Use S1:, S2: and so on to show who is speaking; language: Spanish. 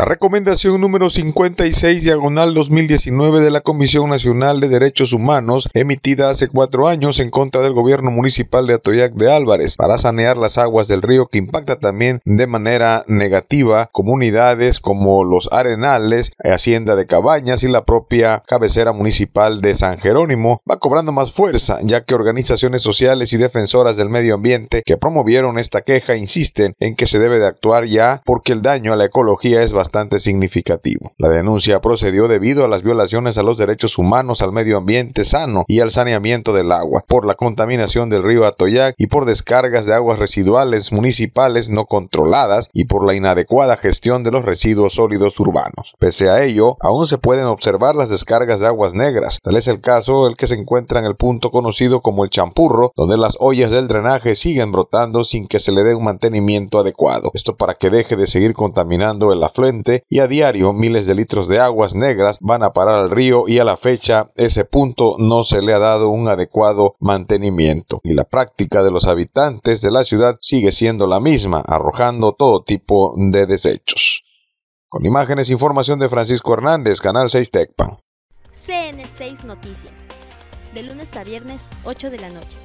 S1: La recomendación número 56 diagonal 2019 de la Comisión Nacional de Derechos Humanos, emitida hace cuatro años en contra del gobierno municipal de Atoyac de Álvarez, para sanear las aguas del río que impacta también de manera negativa comunidades como los Arenales, Hacienda de Cabañas y la propia cabecera municipal de San Jerónimo, va cobrando más fuerza, ya que organizaciones sociales y defensoras del medio ambiente que promovieron esta queja insisten en que se debe de actuar ya porque el daño a la ecología es bastante significativo. La denuncia procedió debido a las violaciones a los derechos humanos, al medio ambiente sano y al saneamiento del agua, por la contaminación del río Atoyac y por descargas de aguas residuales municipales no controladas y por la inadecuada gestión de los residuos sólidos urbanos. Pese a ello, aún se pueden observar las descargas de aguas negras. Tal es el caso el que se encuentra en el punto conocido como el Champurro, donde las ollas del drenaje siguen brotando sin que se le dé un mantenimiento adecuado. Esto para que deje de seguir contaminando el afluente y a diario miles de litros de aguas negras van a parar al río y a la fecha ese punto no se le ha dado un adecuado mantenimiento y la práctica de los habitantes de la ciudad sigue siendo la misma, arrojando todo tipo de desechos. Con imágenes e información de Francisco Hernández, Canal 6 Tecpan.
S2: CN6 Noticias, de lunes a viernes 8 de la noche.